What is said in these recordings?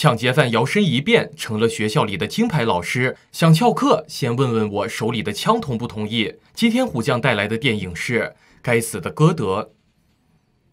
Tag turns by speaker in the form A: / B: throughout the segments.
A: 抢劫犯摇身一变成了学校里的金牌老师，想翘课先问问我手里的枪同不同意。今天虎将带来的电影是《该死的歌德》。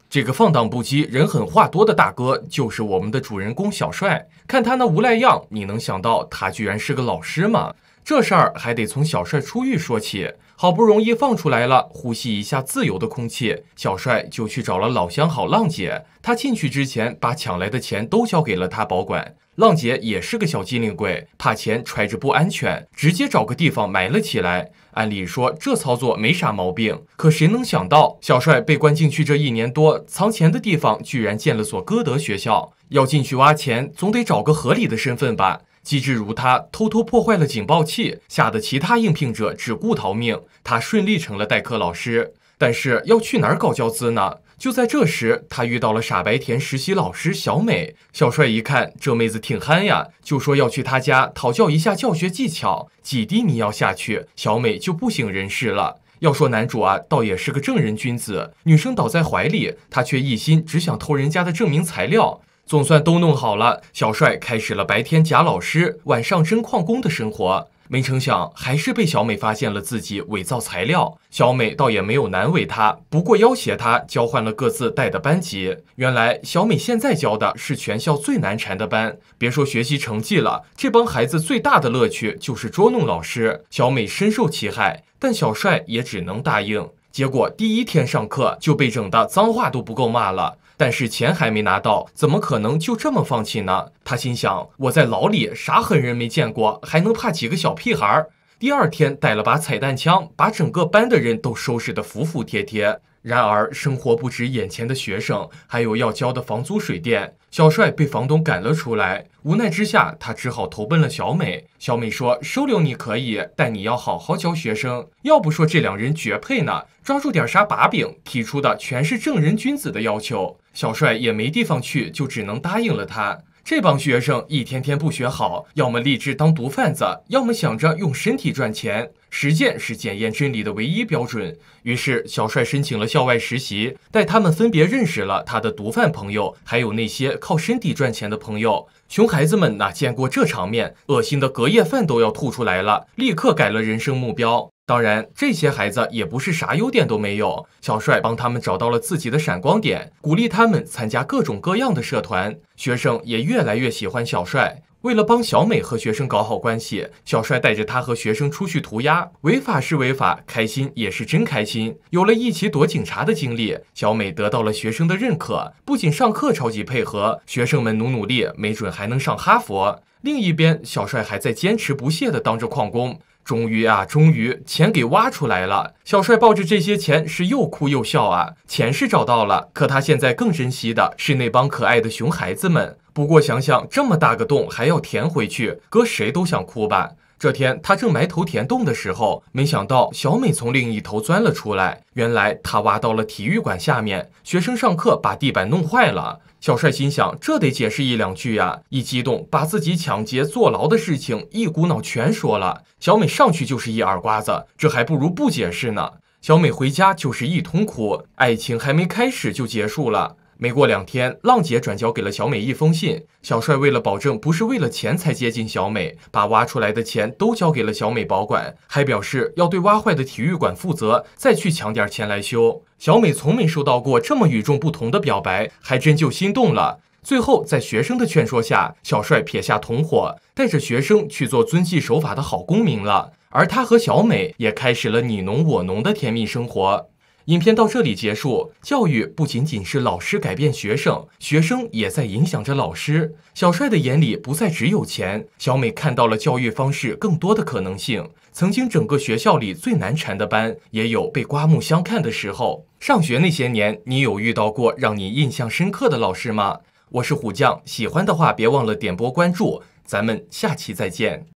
A: 这个放荡不羁、人狠话多的大哥就是我们的主人公小帅，看他那无赖样，你能想到他居然是个老师吗？这事儿还得从小帅出狱说起。好不容易放出来了，呼吸一下自由的空气，小帅就去找了老相好浪姐。他进去之前，把抢来的钱都交给了他保管。浪姐也是个小机灵鬼，怕钱揣着不安全，直接找个地方埋了起来。按理说，这操作没啥毛病。可谁能想到，小帅被关进去这一年多，藏钱的地方居然建了所歌德学校。要进去挖钱，总得找个合理的身份吧。机智如他，偷偷破坏了警报器，吓得其他应聘者只顾逃命。他顺利成了代课老师，但是要去哪儿搞教资呢？就在这时，他遇到了傻白甜实习老师小美。小帅一看这妹子挺憨呀，就说要去她家讨教一下教学技巧。几滴迷药下去，小美就不省人事了。要说男主啊，倒也是个正人君子，女生倒在怀里，他却一心只想偷人家的证明材料。总算都弄好了，小帅开始了白天假老师，晚上真矿工的生活。没成想，还是被小美发现了自己伪造材料。小美倒也没有难为他，不过要挟他交换了各自带的班级。原来小美现在教的是全校最难缠的班，别说学习成绩了，这帮孩子最大的乐趣就是捉弄老师。小美深受其害，但小帅也只能答应。结果第一天上课就被整的脏话都不够骂了，但是钱还没拿到，怎么可能就这么放弃呢？他心想：我在牢里啥狠人没见过，还能怕几个小屁孩儿？第二天带了把彩蛋枪，把整个班的人都收拾得服服帖帖。然而，生活不止眼前的学生，还有要交的房租、水电。小帅被房东赶了出来，无奈之下，他只好投奔了小美。小美说：“收留你可以，但你要好好教学生。要不说这两人绝配呢？抓住点啥把柄，提出的全是正人君子的要求。小帅也没地方去，就只能答应了他。”这帮学生一天天不学好，要么立志当毒贩子，要么想着用身体赚钱。实践是检验真理的唯一标准。于是，小帅申请了校外实习，带他们分别认识了他的毒贩朋友，还有那些靠身体赚钱的朋友。熊孩子们哪见过这场面，恶心的隔夜饭都要吐出来了，立刻改了人生目标。当然，这些孩子也不是啥优点都没有。小帅帮他们找到了自己的闪光点，鼓励他们参加各种各样的社团。学生也越来越喜欢小帅。为了帮小美和学生搞好关系，小帅带着她和学生出去涂鸦，违法是违法，开心也是真开心。有了一起躲警察的经历，小美得到了学生的认可，不仅上课超级配合，学生们努努力，没准还能上哈佛。另一边，小帅还在坚持不懈的当着矿工。终于啊，终于钱给挖出来了。小帅抱着这些钱是又哭又笑啊，钱是找到了，可他现在更珍惜的是那帮可爱的熊孩子们。不过想想这么大个洞还要填回去，搁谁都想哭吧。这天，他正埋头填洞的时候，没想到小美从另一头钻了出来。原来，他挖到了体育馆下面，学生上课把地板弄坏了。小帅心想，这得解释一两句呀！一激动，把自己抢劫坐牢的事情一股脑全说了。小美上去就是一耳瓜子，这还不如不解释呢。小美回家就是一通哭，爱情还没开始就结束了。没过两天，浪姐转交给了小美一封信。小帅为了保证不是为了钱才接近小美，把挖出来的钱都交给了小美保管，还表示要对挖坏的体育馆负责，再去抢点钱来修。小美从没收到过这么与众不同的表白，还真就心动了。最后，在学生的劝说下，小帅撇下同伙，带着学生去做遵纪守法的好公民了。而他和小美也开始了你侬我侬的甜蜜生活。影片到这里结束。教育不仅仅是老师改变学生，学生也在影响着老师。小帅的眼里不再只有钱，小美看到了教育方式更多的可能性。曾经整个学校里最难缠的班，也有被刮目相看的时候。上学那些年，你有遇到过让你印象深刻的老师吗？我是虎将，喜欢的话别忘了点波关注，咱们下期再见。